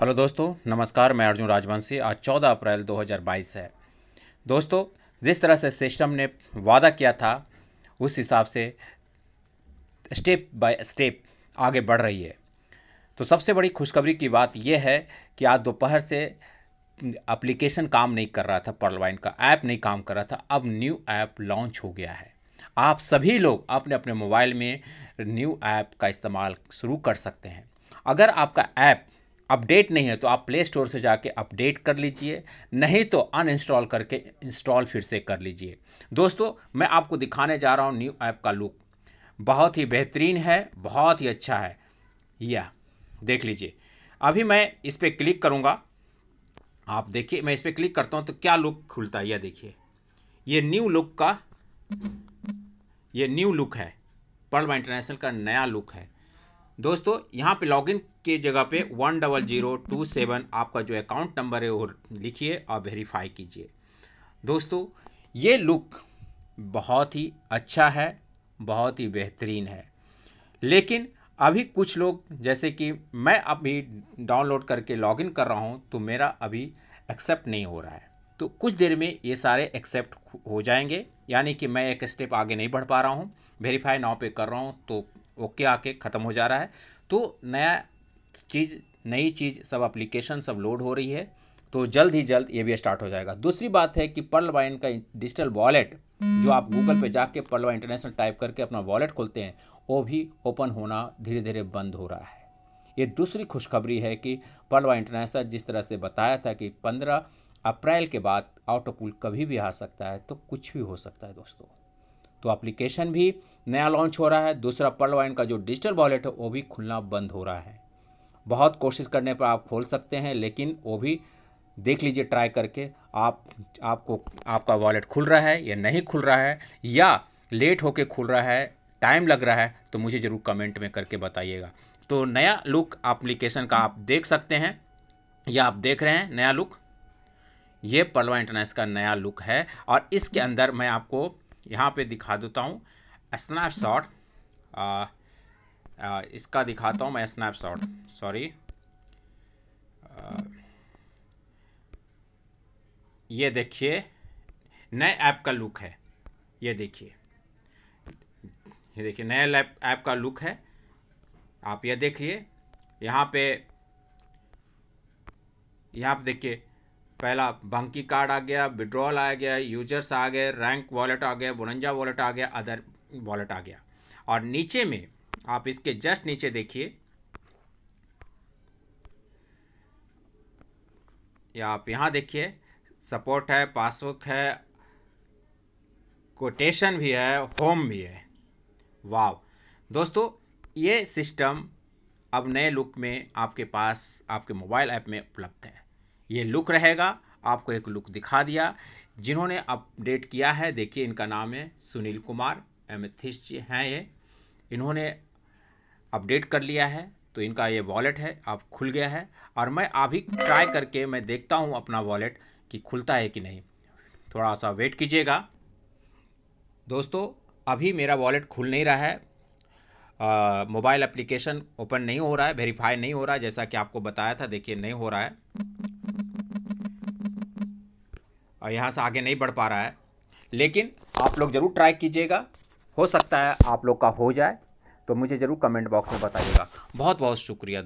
hello दोस्तों नमस्कार मैं अर्जुन राजवंशी आज 14 अप्रैल 2022 है दोस्तों जिस तरह से सिस्टम ने वादा किया था उस हिसाब से स्टेप बाय स्टेप आगे बढ़ रही है तो सबसे बड़ी खुशखबरी की बात यह है कि आज दोपहर से एप्लीकेशन काम नहीं कर रहा था पर्लवाइन का ऐप नहीं काम कर रहा था अब न्यू ऐप लॉन्च हो गया है आप सभी लोग अपने अपने मोबाइल में न्यू ऐप का इस्तेमाल शुरू कर सकते हैं अगर आपका ऐप अपडेट नहीं है तो आप प्ले स्टोर से जाके अपडेट कर लीजिए नहीं तो अनइंस्टॉल करके इंस्टॉल फिर से कर लीजिए दोस्तों मैं आपको दिखाने जा रहा हूँ न्यू ऐप का लुक बहुत ही बेहतरीन है बहुत ही अच्छा है या देख लीजिए अभी मैं इस पर क्लिक करूँगा आप देखिए मैं इस पर क्लिक करता हूँ तो क्या लुक खुलता है यह देखिए ये न्यू लुक का ये न्यू लुक है पर्ल इंटरनेशनल का नया लुक है दोस्तों यहाँ पे लॉगिन के जगह पे one double zero two seven आपका जो अकाउंट नंबर है वो लिखिए और वेरीफाई कीजिए दोस्तों ये लुक बहुत ही अच्छा है बहुत ही बेहतरीन है लेकिन अभी कुछ लोग जैसे कि मैं अभी डाउनलोड करके लॉगिन कर रहा हूँ तो मेरा अभी एक्सेप्ट नहीं हो रहा है तो कुछ देर में ये सारे एक्सेप्ट हो जाएंगे यानी कि मैं एक स्टेप आगे नहीं बढ़ पा रहा हूँ वेरीफाई नाव पे कर रहा हूँ तो ओके आके ख़त्म हो जा रहा है तो नया चीज़ नई चीज़ सब एप्लीकेशन सब लोड हो रही है तो जल्द ही जल्द ये भी स्टार्ट हो जाएगा दूसरी बात है कि पर्ल वाइन का डिजिटल वॉलेट जो आप गूगल पे जाके पर्ल वाइन इंटरनेशनल टाइप करके अपना वॉलेट खोलते हैं वो भी ओपन होना धीरे धीरे बंद हो रहा है ये दूसरी खुशखबरी है कि पर्ल वाइन इंटरनेशनल जिस तरह से बताया था कि पंद्रह अप्रैल के बाद आउट ऑफ पुल कभी भी आ सकता है तो कुछ भी हो सकता है दोस्तों तो एप्लीकेशन भी नया लॉन्च हो रहा है दूसरा पर्ल वाइन का जो डिजिटल वॉलेट है वो भी खुलना बंद हो रहा है बहुत कोशिश करने पर आप खोल सकते हैं लेकिन वो भी देख लीजिए ट्राई करके आप आपको आपका वॉलेट खुल रहा है या नहीं खुल रहा है या लेट होके खुल रहा है टाइम लग रहा है तो मुझे ज़रूर कमेंट में करके बताइएगा तो नया लुक एप्लीकेशन का आप देख सकते हैं या आप देख रहे हैं नया लुक ये पलवा इंटरनेस का नया लुक है और इसके अंदर मैं आपको यहाँ पे दिखा देता हूँ स्नैपशॉट इसका दिखाता हूँ मैं स्नैपशॉट सॉरी ये देखिए नए ऐप का लुक है ये देखिए ये देखिए नए ऐप का लुक है आप ये देखिए यहाँ पे यहाँ पे देखिए पहला बंकी कार्ड आ गया विड्रॉल आ गया यूजर्स आ गए रैंक वॉलेट आ गया बुनंजा वॉलेट आ गया अदर वॉलेट आ गया और नीचे में आप इसके जस्ट नीचे देखिए या आप यहाँ देखिए सपोर्ट है पासबुक है कोटेशन भी है होम भी है वाव दोस्तों ये सिस्टम अब नए लुक में आपके पास आपके मोबाइल ऐप में उपलब्ध है ये लुक रहेगा आपको एक लुक दिखा दिया जिन्होंने अपडेट किया है देखिए इनका नाम है सुनील कुमार एमथिस्ट जी हैं ये इन्होंने अपडेट कर लिया है तो इनका ये वॉलेट है आप खुल गया है और मैं अभी ट्राई करके मैं देखता हूँ अपना वॉलेट कि खुलता है कि नहीं थोड़ा सा वेट कीजिएगा दोस्तों अभी मेरा वॉलेट खुल नहीं रहा है मोबाइल एप्लीकेशन ओपन नहीं हो रहा है वेरीफाई नहीं हो रहा है जैसा कि आपको बताया था देखिए नहीं हो रहा है यहाँ से आगे नहीं बढ़ पा रहा है लेकिन आप लोग ज़रूर ट्राई कीजिएगा हो सकता है आप लोग का हो जाए तो मुझे ज़रूर कमेंट बॉक्स में बताइएगा बहुत बहुत शुक्रिया